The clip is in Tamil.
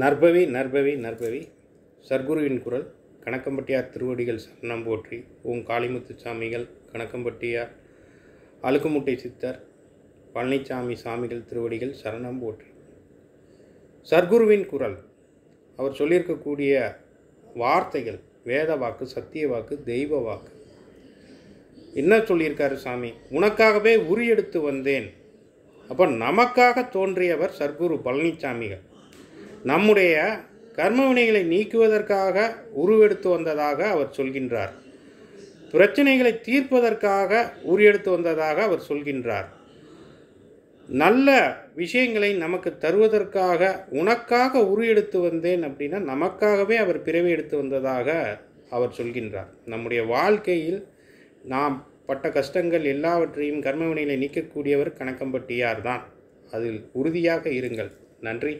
நற்பவி நற்பவி நற்பவி சர்க்குருவின் குரல் கணக்கம்பட்டியார் திருவடிகள் சரணம் போற்றி ஓம் காளிமுத்து சாமிகள் கணக்கம்பட்டியார் அழுக்குமுட்டை சித்தர் பழனிசாமி சாமிகள் திருவடிகள் சரணம் போற்றி சர்க்குருவின் குரல் அவர் சொல்லியிருக்கக்கூடிய வார்த்தைகள் வேத வாக்கு சத்திய வாக்கு தெய்வ வாக்கு என்ன சொல்லியிருக்காரு சாமி உனக்காகவே உரியெடுத்து வந்தேன் அப்போ நமக்காக தோன்றியவர் சர்க்குரு பழனிசாமிகள் நம்முடைய கர்மவினைகளை நீக்குவதற்காக உருவெடுத்து வந்ததாக அவர் சொல்கின்றார் பிரச்சனைகளை தீர்ப்பதற்காக உரியெடுத்து வந்ததாக அவர் சொல்கின்றார் நல்ல விஷயங்களை நமக்கு தருவதற்காக உனக்காக உருவெடுத்து வந்தேன் அப்படின்னா நமக்காகவே அவர் பிறவி எடுத்து வந்ததாக அவர் சொல்கின்றார் நம்முடைய வாழ்க்கையில் நாம் பட்ட கஷ்டங்கள் எல்லாவற்றையும் கர்மவினைகளை நீக்கக்கூடியவர் கணக்கம்பட்டியார் தான் அதில் உறுதியாக இருங்கள் நன்றி